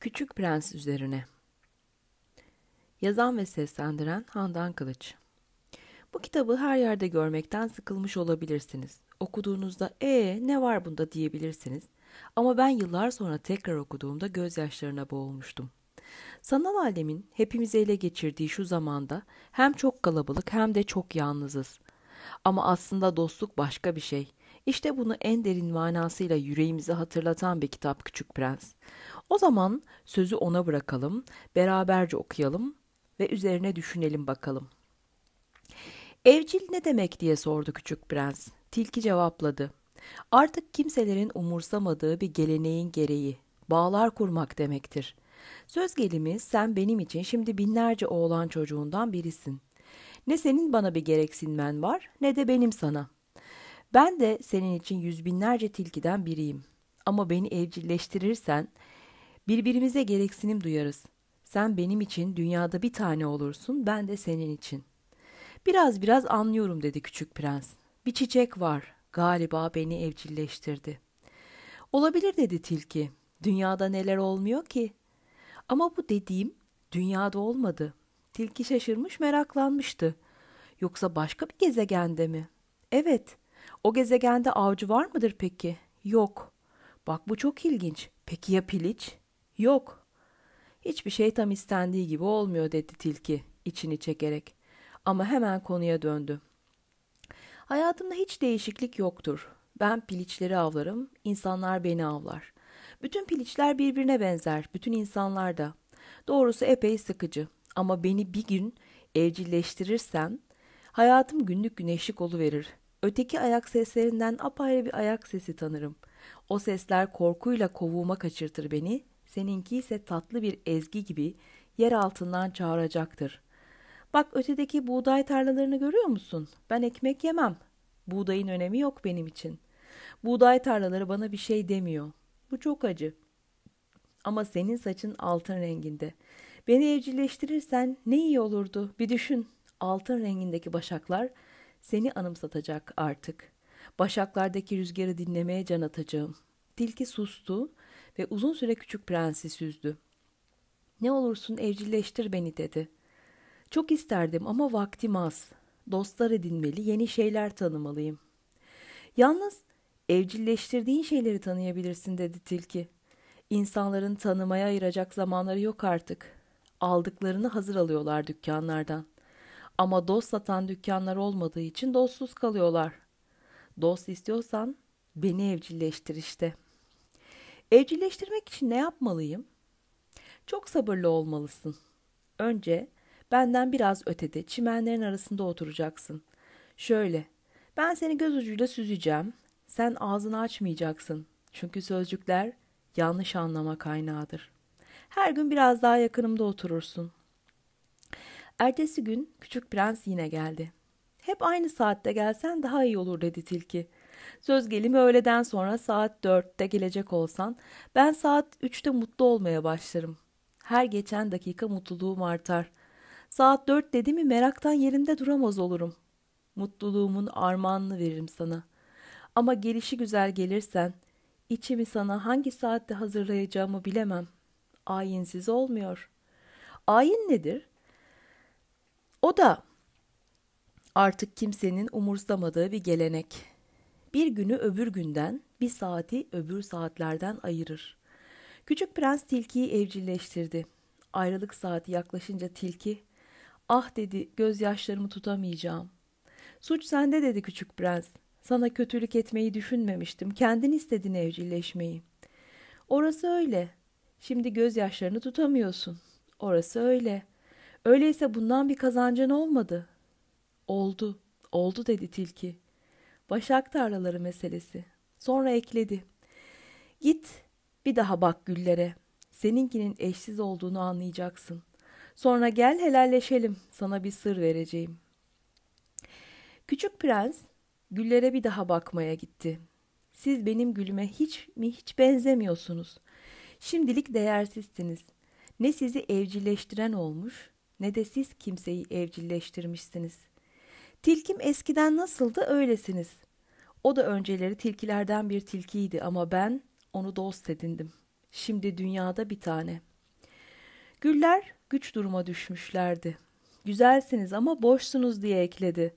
Küçük Prens üzerine. Yazan ve seslendiren Handan Kılıç. Bu kitabı her yerde görmekten sıkılmış olabilirsiniz. Okuduğunuzda ee, ne var bunda diyebilirsiniz. Ama ben yıllar sonra tekrar okuduğumda gözyaşlarına boğulmuştum. Sanal alemin hepimizi ele geçirdiği şu zamanda hem çok kalabalık hem de çok yalnızız. Ama aslında dostluk başka bir şey. İşte bunu en derin manasıyla yüreğimize hatırlatan bir kitap Küçük Prens. O zaman sözü ona bırakalım, beraberce okuyalım ve üzerine düşünelim bakalım. Evcil ne demek diye sordu Küçük Prens. Tilki cevapladı. Artık kimselerin umursamadığı bir geleneğin gereği, bağlar kurmak demektir. Söz gelimi sen benim için şimdi binlerce oğlan çocuğundan birisin. Ne senin bana bir gereksinmen var ne de benim sana.'' Ben de senin için yüz binlerce tilkiden biriyim. Ama beni evcilleştirirsen birbirimize gereksinim duyarız. Sen benim için dünyada bir tane olursun, ben de senin için. Biraz biraz anlıyorum dedi küçük prens. Bir çiçek var, galiba beni evcilleştirdi. Olabilir dedi tilki. Dünyada neler olmuyor ki? Ama bu dediğim dünyada olmadı. Tilki şaşırmış meraklanmıştı. Yoksa başka bir gezegende mi? Evet, o gezegende avcı var mıdır peki? Yok. Bak bu çok ilginç. Peki ya piliç? Yok. Hiçbir şey tam istendiği gibi olmuyor dedi tilki içini çekerek. Ama hemen konuya döndü. Hayatımda hiç değişiklik yoktur. Ben piliçleri avlarım, insanlar beni avlar. Bütün piliçler birbirine benzer, bütün insanlar da. Doğrusu epey sıkıcı ama beni bir gün evcilleştirirsen hayatım günlük güneşlik oluverir. Öteki ayak seslerinden apayrı bir ayak sesi tanırım. O sesler korkuyla kovuğuma kaçırtır beni, seninki ise tatlı bir ezgi gibi yer altından çağıracaktır. Bak ötedeki buğday tarlalarını görüyor musun? Ben ekmek yemem. Buğdayın önemi yok benim için. Buğday tarlaları bana bir şey demiyor. Bu çok acı. Ama senin saçın altın renginde. Beni evcilleştirirsen ne iyi olurdu. Bir düşün. Altın rengindeki başaklar seni anımsatacak artık. Başaklardaki rüzgarı dinlemeye can atacağım. Tilki sustu ve uzun süre küçük prensi süzdü. Ne olursun evcilleştir beni dedi. Çok isterdim ama vaktim az. Dostlar edinmeli, yeni şeyler tanımalıyım. Yalnız evcilleştirdiğin şeyleri tanıyabilirsin dedi tilki. İnsanların tanımaya ayıracak zamanları yok artık. Aldıklarını hazır alıyorlar dükkanlardan. Ama dost satan dükkanlar olmadığı için dostsuz kalıyorlar. Dost istiyorsan beni evcilleştir işte. Evcilleştirmek için ne yapmalıyım? Çok sabırlı olmalısın. Önce benden biraz ötede çimenlerin arasında oturacaksın. Şöyle, ben seni göz ucuyla süzeceğim. Sen ağzını açmayacaksın. Çünkü sözcükler yanlış anlama kaynağıdır. Her gün biraz daha yakınımda oturursun. Ertesi gün küçük prens yine geldi. Hep aynı saatte gelsen daha iyi olur dedi tilki. Söz gelimi öğleden sonra saat dörtte gelecek olsan ben saat üçte mutlu olmaya başlarım. Her geçen dakika mutluluğum artar. Saat dört dedi meraktan yerinde duramaz olurum. Mutluluğumun armağanını veririm sana. Ama gelişi güzel gelirsen içimi sana hangi saatte hazırlayacağımı bilemem. Ayinsiz olmuyor. Ayin nedir? O da artık kimsenin umursamadığı bir gelenek. Bir günü öbür günden, bir saati öbür saatlerden ayırır. Küçük prens tilkiyi evcilleştirdi. Ayrılık saati yaklaşınca tilki, ah dedi gözyaşlarımı tutamayacağım. Suç sende dedi küçük prens. Sana kötülük etmeyi düşünmemiştim. Kendin istedin evcilleşmeyi. Orası öyle. Şimdi gözyaşlarını tutamıyorsun. Orası öyle. Öyleyse bundan bir kazancın olmadı. Oldu, oldu dedi tilki. Başak tarlaları meselesi. Sonra ekledi. Git bir daha bak güllere. Seninkinin eşsiz olduğunu anlayacaksın. Sonra gel helalleşelim. Sana bir sır vereceğim. Küçük prens güllere bir daha bakmaya gitti. Siz benim gülüme hiç mi hiç benzemiyorsunuz. Şimdilik değersizsiniz. Ne sizi evcilleştiren olmuş ne de siz kimseyi evcilleştirmişsiniz. Tilkim eskiden nasıldı öylesiniz. O da önceleri tilkilerden bir tilkiydi ama ben onu dost edindim. Şimdi dünyada bir tane. Güller güç duruma düşmüşlerdi. Güzelsiniz ama boşsunuz diye ekledi.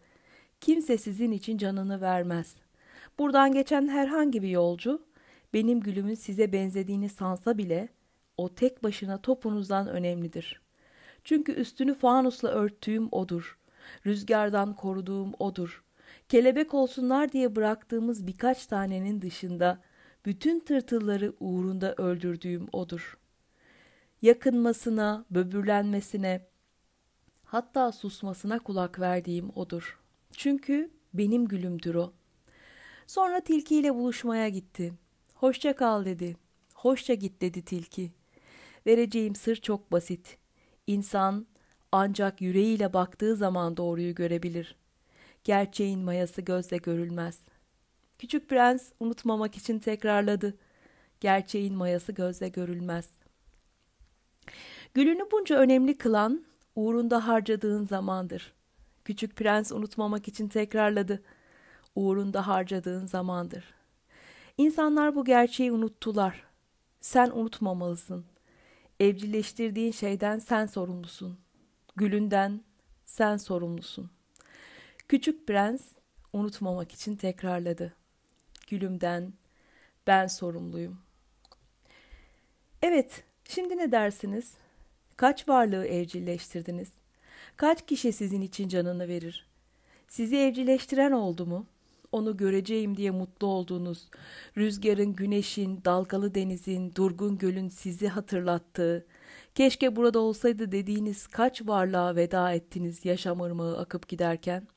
Kimse sizin için canını vermez. Buradan geçen herhangi bir yolcu benim gülümün size benzediğini sansa bile o tek başına topunuzdan önemlidir. Çünkü üstünü fanusla örttüğüm odur. Rüzgardan koruduğum odur. Kelebek olsunlar diye bıraktığımız birkaç tanenin dışında bütün tırtılları uğrunda öldürdüğüm odur. Yakınmasına, böbürlenmesine, hatta susmasına kulak verdiğim odur. Çünkü benim gülümdür o. Sonra tilkiyle buluşmaya gitti. Hoşça kal dedi. Hoşça git dedi tilki. Vereceğim sır çok basit. İnsan ancak yüreğiyle baktığı zaman doğruyu görebilir. Gerçeğin mayası gözle görülmez. Küçük prens unutmamak için tekrarladı. Gerçeğin mayası gözle görülmez. Gülünü bunca önemli kılan uğrunda harcadığın zamandır. Küçük prens unutmamak için tekrarladı. Uğrunda harcadığın zamandır. İnsanlar bu gerçeği unuttular. Sen unutmamalısın.'' Evcilleştirdiğin şeyden sen sorumlusun. Gülünden sen sorumlusun. Küçük prens unutmamak için tekrarladı. Gülümden ben sorumluyum. Evet, şimdi ne dersiniz? Kaç varlığı evcilleştirdiniz? Kaç kişi sizin için canını verir? Sizi evcilleştiren oldu mu?'' onu göreceğim diye mutlu olduğunuz, rüzgarın, güneşin, dalgalı denizin, durgun gölün sizi hatırlattığı, keşke burada olsaydı dediğiniz kaç varlığa veda ettiniz yaşam ırmağı akıp giderken?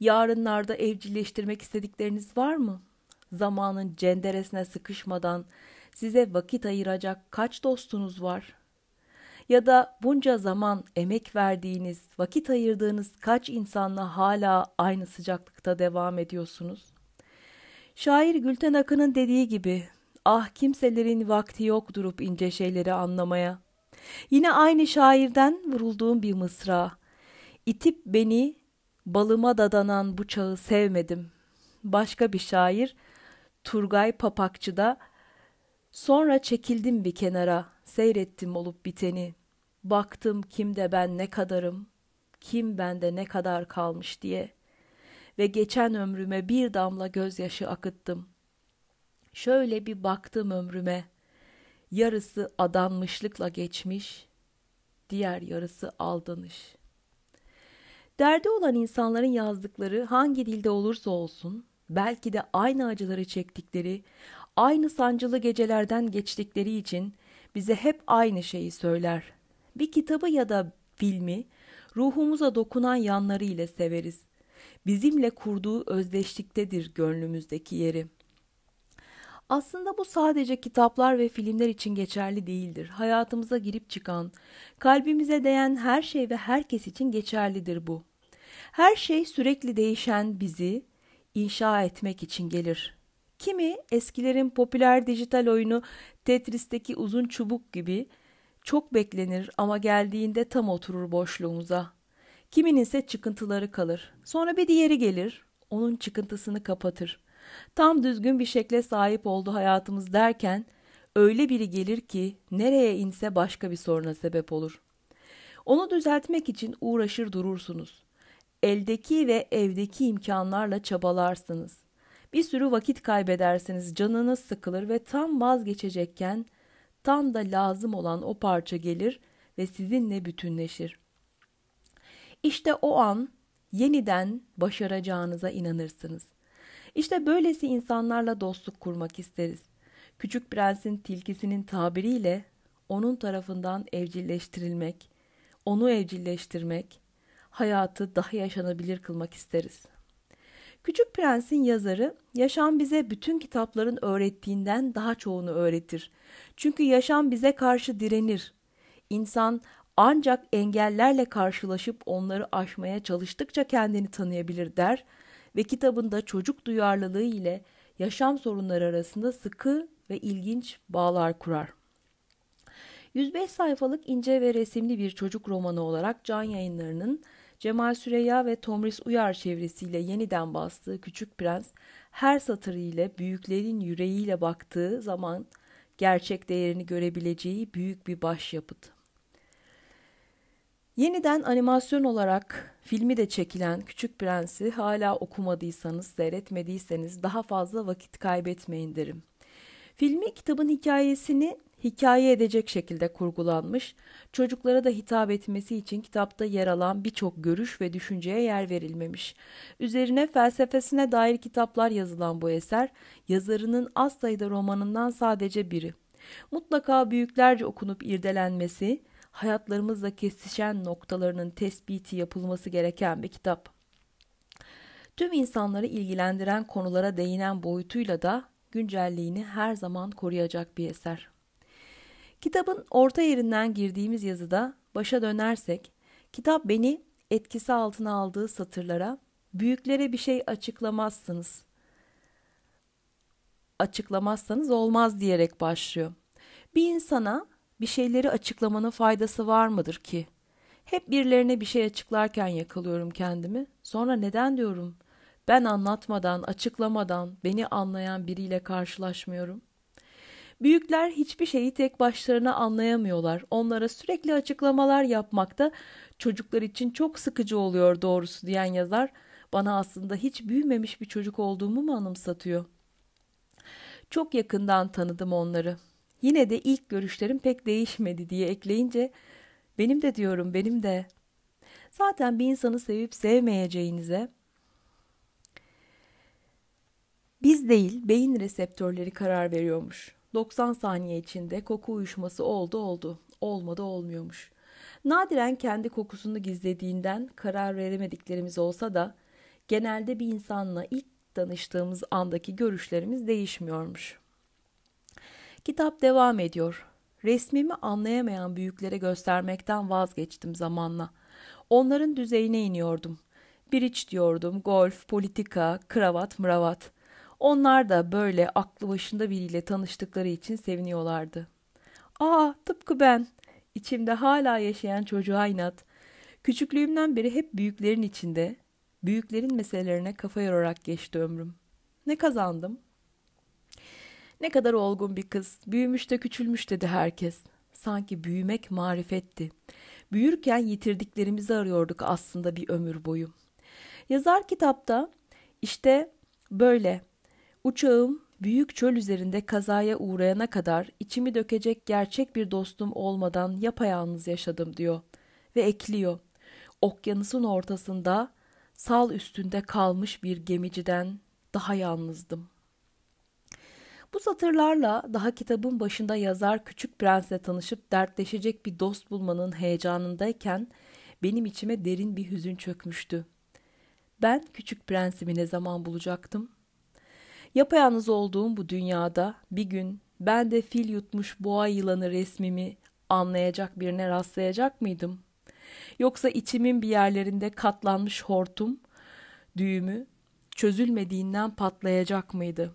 Yarınlarda evcilleştirmek istedikleriniz var mı? Zamanın cenderesine sıkışmadan size vakit ayıracak kaç dostunuz var?'' ya da bunca zaman emek verdiğiniz, vakit ayırdığınız kaç insanla hala aynı sıcaklıkta devam ediyorsunuz? Şair Gülten Akın'ın dediği gibi, ah kimselerin vakti yok durup ince şeyleri anlamaya. Yine aynı şairden vurulduğum bir mısra. İtip beni balıma dadanan bıçağı sevmedim. Başka bir şair Turgay Papakçı da. Sonra çekildim bir kenara, seyrettim olup biteni. Baktım kimde ben ne kadarım, kim bende ne kadar kalmış diye. Ve geçen ömrüme bir damla gözyaşı akıttım. Şöyle bir baktım ömrüme. Yarısı adanmışlıkla geçmiş, diğer yarısı aldanış. Derdi olan insanların yazdıkları hangi dilde olursa olsun, belki de aynı acıları çektikleri, aynı sancılı gecelerden geçtikleri için bize hep aynı şeyi söyler. Bir kitabı ya da filmi ruhumuza dokunan yanları ile severiz. Bizimle kurduğu özdeşliktedir gönlümüzdeki yeri. Aslında bu sadece kitaplar ve filmler için geçerli değildir. Hayatımıza girip çıkan, kalbimize değen her şey ve herkes için geçerlidir bu. Her şey sürekli değişen bizi inşa etmek için gelir. Kimi eskilerin popüler dijital oyunu Tetris'teki uzun çubuk gibi çok beklenir ama geldiğinde tam oturur boşluğumuza. Kiminin ise çıkıntıları kalır. Sonra bir diğeri gelir, onun çıkıntısını kapatır. Tam düzgün bir şekle sahip oldu hayatımız derken öyle biri gelir ki nereye inse başka bir soruna sebep olur. Onu düzeltmek için uğraşır durursunuz. Eldeki ve evdeki imkanlarla çabalarsınız. Bir sürü vakit kaybedersiniz, canınız sıkılır ve tam vazgeçecekken tam da lazım olan o parça gelir ve sizinle bütünleşir. İşte o an yeniden başaracağınıza inanırsınız. İşte böylesi insanlarla dostluk kurmak isteriz. Küçük prensin tilkisinin tabiriyle onun tarafından evcilleştirilmek, onu evcilleştirmek, hayatı daha yaşanabilir kılmak isteriz. Küçük Prens'in yazarı, yaşam bize bütün kitapların öğrettiğinden daha çoğunu öğretir. Çünkü yaşam bize karşı direnir. İnsan ancak engellerle karşılaşıp onları aşmaya çalıştıkça kendini tanıyabilir der ve kitabında çocuk duyarlılığı ile yaşam sorunları arasında sıkı ve ilginç bağlar kurar. 105 sayfalık ince ve resimli bir çocuk romanı olarak Can Yayınları'nın Cemal Süreya ve Tomris Uyar çevresiyle yeniden bastığı Küçük Prens, her satırı ile büyüklerin yüreğiyle baktığı zaman gerçek değerini görebileceği büyük bir başyapıt. Yeniden animasyon olarak filmi de çekilen Küçük Prens'i hala okumadıysanız, seyretmediyseniz daha fazla vakit kaybetmeyin derim. Filmi kitabın hikayesini hikaye edecek şekilde kurgulanmış, çocuklara da hitap etmesi için kitapta yer alan birçok görüş ve düşünceye yer verilmemiş. Üzerine felsefesine dair kitaplar yazılan bu eser, yazarının az sayıda romanından sadece biri. Mutlaka büyüklerce okunup irdelenmesi, hayatlarımızla kesişen noktalarının tespiti yapılması gereken bir kitap. Tüm insanları ilgilendiren konulara değinen boyutuyla da güncelliğini her zaman koruyacak bir eser. Kitabın orta yerinden girdiğimiz yazıda başa dönersek, kitap beni etkisi altına aldığı satırlara büyüklere bir şey açıklamazsınız. Açıklamazsanız olmaz diyerek başlıyor. Bir insana bir şeyleri açıklamanın faydası var mıdır ki? Hep birilerine bir şey açıklarken yakalıyorum kendimi. Sonra neden diyorum? Ben anlatmadan, açıklamadan beni anlayan biriyle karşılaşmıyorum. Büyükler hiçbir şeyi tek başlarına anlayamıyorlar. Onlara sürekli açıklamalar yapmak da çocuklar için çok sıkıcı oluyor doğrusu diyen yazar bana aslında hiç büyümemiş bir çocuk olduğumu mu anımsatıyor? Çok yakından tanıdım onları. Yine de ilk görüşlerim pek değişmedi diye ekleyince benim de diyorum benim de. Zaten bir insanı sevip sevmeyeceğinize biz değil beyin reseptörleri karar veriyormuş. 90 saniye içinde koku uyuşması oldu oldu. Olmadı olmuyormuş. Nadiren kendi kokusunu gizlediğinden karar veremediklerimiz olsa da genelde bir insanla ilk danıştığımız andaki görüşlerimiz değişmiyormuş. Kitap devam ediyor. Resmimi anlayamayan büyüklere göstermekten vazgeçtim zamanla. Onların düzeyine iniyordum. Bir iç diyordum, golf, politika, kravat, mravat. Onlar da böyle aklı başında biriyle tanıştıkları için seviniyorlardı. Aa tıpkı ben. İçimde hala yaşayan çocuğa inat. Küçüklüğümden beri hep büyüklerin içinde, büyüklerin meselelerine kafa yorarak geçti ömrüm. Ne kazandım? Ne kadar olgun bir kız. Büyümüş de küçülmüş dedi herkes. Sanki büyümek marifetti. Büyürken yitirdiklerimizi arıyorduk aslında bir ömür boyu. Yazar kitapta işte böyle Uçağım büyük çöl üzerinde kazaya uğrayana kadar içimi dökecek gerçek bir dostum olmadan yapayalnız yaşadım diyor ve ekliyor. Okyanusun ortasında sal üstünde kalmış bir gemiciden daha yalnızdım. Bu satırlarla daha kitabın başında yazar Küçük Prens'le tanışıp dertleşecek bir dost bulmanın heyecanındayken benim içime derin bir hüzün çökmüştü. Ben Küçük Prens'imi ne zaman bulacaktım?'' Yapayalnız olduğum bu dünyada bir gün ben de fil yutmuş boğa yılanı resmimi anlayacak birine rastlayacak mıydım? Yoksa içimin bir yerlerinde katlanmış hortum, düğümü çözülmediğinden patlayacak mıydı?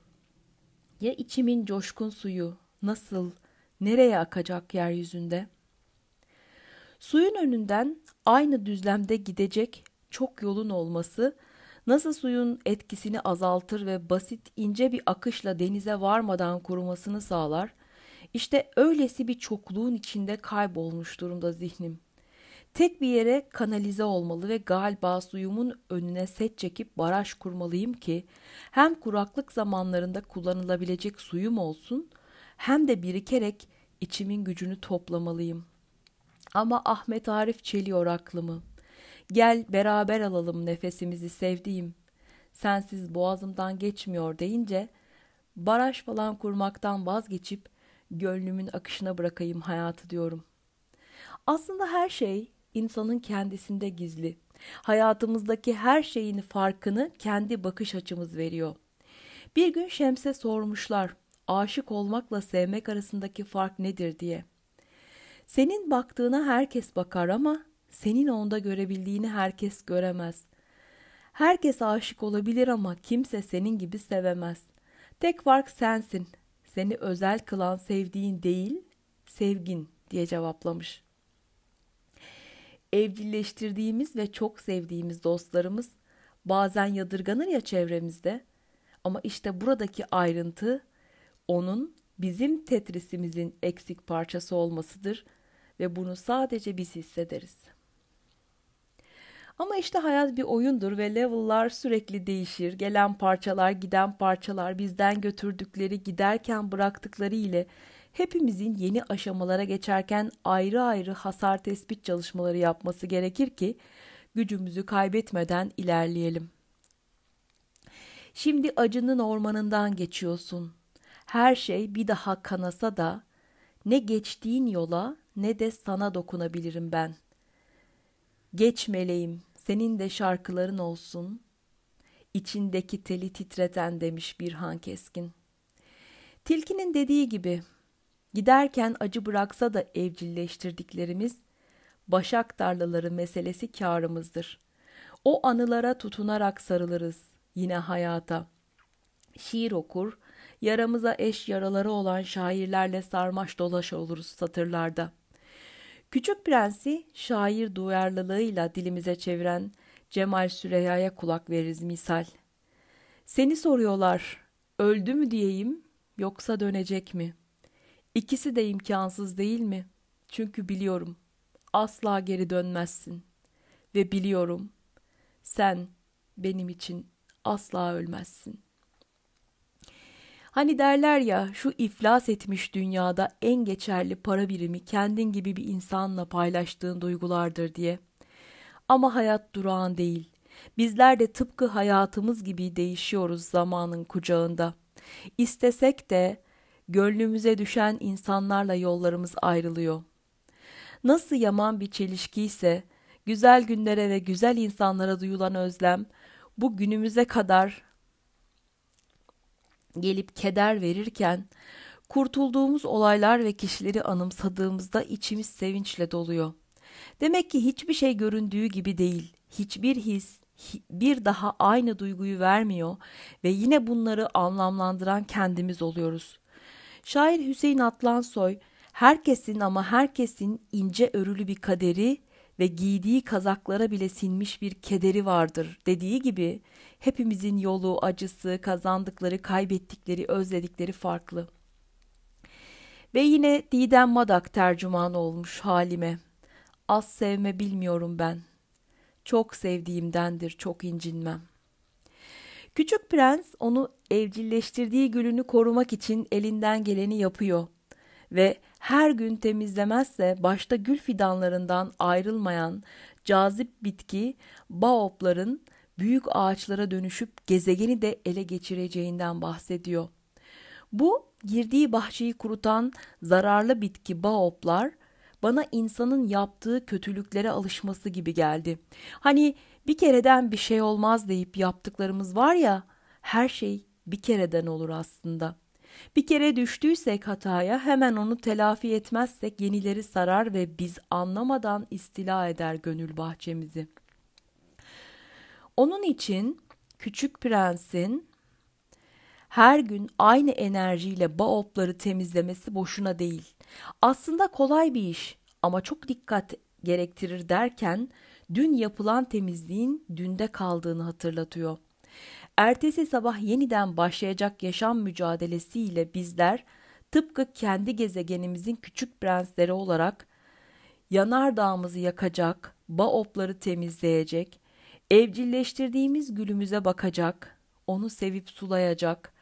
Ya içimin coşkun suyu nasıl, nereye akacak yeryüzünde? Suyun önünden aynı düzlemde gidecek çok yolun olması Nasıl suyun etkisini azaltır ve basit ince bir akışla denize varmadan kurumasını sağlar? İşte öylesi bir çokluğun içinde kaybolmuş durumda zihnim. Tek bir yere kanalize olmalı ve galiba suyumun önüne set çekip baraj kurmalıyım ki hem kuraklık zamanlarında kullanılabilecek suyum olsun hem de birikerek içimin gücünü toplamalıyım. Ama Ahmet Arif çeliyor aklımı.'' Gel beraber alalım nefesimizi sevdiğim. Sensiz boğazımdan geçmiyor deyince baraj falan kurmaktan vazgeçip gönlümün akışına bırakayım hayatı diyorum. Aslında her şey insanın kendisinde gizli. Hayatımızdaki her şeyin farkını kendi bakış açımız veriyor. Bir gün Şems'e sormuşlar aşık olmakla sevmek arasındaki fark nedir diye. Senin baktığına herkes bakar ama senin onda görebildiğini herkes göremez. Herkes aşık olabilir ama kimse senin gibi sevemez. Tek fark sensin. Seni özel kılan sevdiğin değil, sevgin diye cevaplamış. Evcilleştirdiğimiz ve çok sevdiğimiz dostlarımız bazen yadırganır ya çevremizde. Ama işte buradaki ayrıntı onun bizim tetrisimizin eksik parçası olmasıdır ve bunu sadece biz hissederiz. Ama işte hayat bir oyundur ve level'lar sürekli değişir. Gelen parçalar, giden parçalar, bizden götürdükleri, giderken bıraktıkları ile hepimizin yeni aşamalara geçerken ayrı ayrı hasar tespit çalışmaları yapması gerekir ki gücümüzü kaybetmeden ilerleyelim. Şimdi acının ormanından geçiyorsun. Her şey bir daha kanasa da ne geçtiğin yola ne de sana dokunabilirim ben. Geç meleğim, senin de şarkıların olsun, İçindeki teli titreten demiş Birhan Keskin. Tilkinin dediği gibi giderken acı bıraksa da evcilleştirdiklerimiz başak tarlaları meselesi karımızdır. O anılara tutunarak sarılırız yine hayata. Şiir okur, yaramıza eş yaraları olan şairlerle sarmaş dolaş oluruz satırlarda.'' Küçük Prens'i şair duyarlılığıyla dilimize çeviren Cemal Süreyya'ya kulak veririz misal. Seni soruyorlar, öldü mü diyeyim yoksa dönecek mi? İkisi de imkansız değil mi? Çünkü biliyorum asla geri dönmezsin ve biliyorum sen benim için asla ölmezsin. Hani derler ya şu iflas etmiş dünyada en geçerli para birimi kendin gibi bir insanla paylaştığın duygulardır diye. Ama hayat durağan değil. Bizler de tıpkı hayatımız gibi değişiyoruz zamanın kucağında. İstesek de gönlümüze düşen insanlarla yollarımız ayrılıyor. Nasıl yaman bir çelişki ise güzel günlere ve güzel insanlara duyulan özlem bu günümüze kadar gelip keder verirken kurtulduğumuz olaylar ve kişileri anımsadığımızda içimiz sevinçle doluyor. Demek ki hiçbir şey göründüğü gibi değil. Hiçbir his bir daha aynı duyguyu vermiyor ve yine bunları anlamlandıran kendimiz oluyoruz. Şair Hüseyin Atlansoy herkesin ama herkesin ince örülü bir kaderi ve giydiği kazaklara bile sinmiş bir kederi vardır dediği gibi Hepimizin yolu, acısı, kazandıkları, kaybettikleri, özledikleri farklı. Ve yine Didem Madak tercüman olmuş halime. Az sevme bilmiyorum ben. Çok sevdiğimdendir çok incinmem. Küçük prens onu evcilleştirdiği gülünü korumak için elinden geleni yapıyor ve her gün temizlemezse başta gül fidanlarından ayrılmayan cazip bitki baopların büyük ağaçlara dönüşüp gezegeni de ele geçireceğinden bahsediyor. Bu girdiği bahçeyi kurutan zararlı bitki baoplar bana insanın yaptığı kötülüklere alışması gibi geldi. Hani bir kereden bir şey olmaz deyip yaptıklarımız var ya her şey bir kereden olur aslında. Bir kere düştüysek hataya hemen onu telafi etmezsek yenileri sarar ve biz anlamadan istila eder gönül bahçemizi.'' Onun için Küçük Prens'in her gün aynı enerjiyle baopları temizlemesi boşuna değil. Aslında kolay bir iş ama çok dikkat gerektirir derken dün yapılan temizliğin dünde kaldığını hatırlatıyor. Ertesi sabah yeniden başlayacak yaşam mücadelesiyle bizler tıpkı kendi gezegenimizin küçük prensleri olarak yanardağımızı yakacak, baopları temizleyecek, Evcilleştirdiğimiz gülümüze bakacak, onu sevip sulayacak,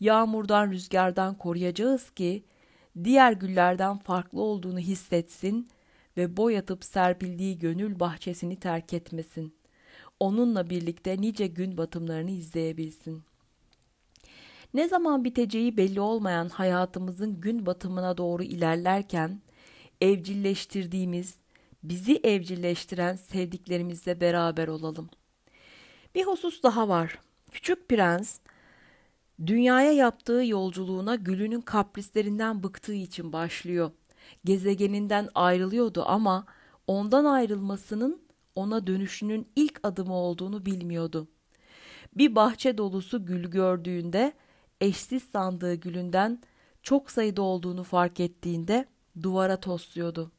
yağmurdan rüzgardan koruyacağız ki diğer güllerden farklı olduğunu hissetsin ve boy atıp serpildiği gönül bahçesini terk etmesin. Onunla birlikte nice gün batımlarını izleyebilsin. Ne zaman biteceği belli olmayan hayatımızın gün batımına doğru ilerlerken evcilleştirdiğimiz, bizi evcilleştiren sevdiklerimizle beraber olalım. Bir husus daha var. Küçük Prens dünyaya yaptığı yolculuğuna gülünün kaprislerinden bıktığı için başlıyor. Gezegeninden ayrılıyordu ama ondan ayrılmasının ona dönüşünün ilk adımı olduğunu bilmiyordu. Bir bahçe dolusu gül gördüğünde eşsiz sandığı gülünden çok sayıda olduğunu fark ettiğinde duvara tosluyordu.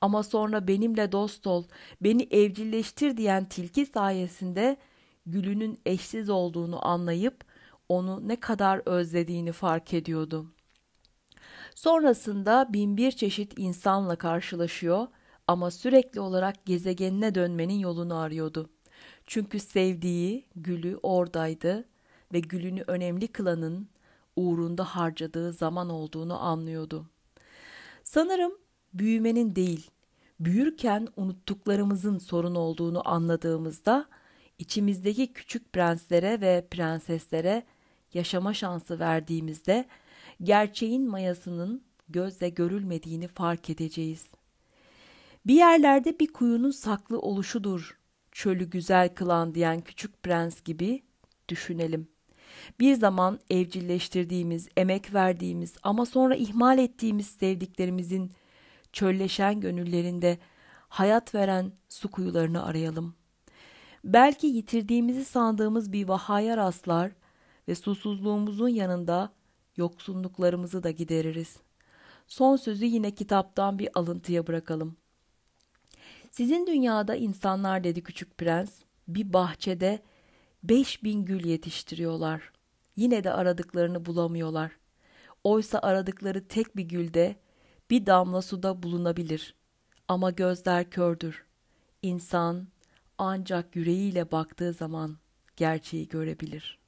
Ama sonra benimle dost ol, beni evcilleştir diyen tilki sayesinde gülünün eşsiz olduğunu anlayıp onu ne kadar özlediğini fark ediyordu. Sonrasında bin bir çeşit insanla karşılaşıyor ama sürekli olarak gezegenine dönmenin yolunu arıyordu. Çünkü sevdiği gülü oradaydı ve gülünü önemli kılanın uğrunda harcadığı zaman olduğunu anlıyordu. Sanırım büyümenin değil, büyürken unuttuklarımızın sorun olduğunu anladığımızda içimizdeki küçük prenslere ve prenseslere yaşama şansı verdiğimizde gerçeğin mayasının gözle görülmediğini fark edeceğiz. Bir yerlerde bir kuyunun saklı oluşudur çölü güzel kılan diyen küçük prens gibi düşünelim. Bir zaman evcilleştirdiğimiz, emek verdiğimiz ama sonra ihmal ettiğimiz sevdiklerimizin çölleşen gönüllerinde hayat veren su kuyularını arayalım. Belki yitirdiğimizi sandığımız bir vahaya rastlar ve susuzluğumuzun yanında yoksunluklarımızı da gideririz. Son sözü yine kitaptan bir alıntıya bırakalım. Sizin dünyada insanlar dedi Küçük Prens bir bahçede bin gül yetiştiriyorlar. Yine de aradıklarını bulamıyorlar. Oysa aradıkları tek bir gülde bir damla suda bulunabilir. Ama gözler kördür. İnsan ancak yüreğiyle baktığı zaman gerçeği görebilir.''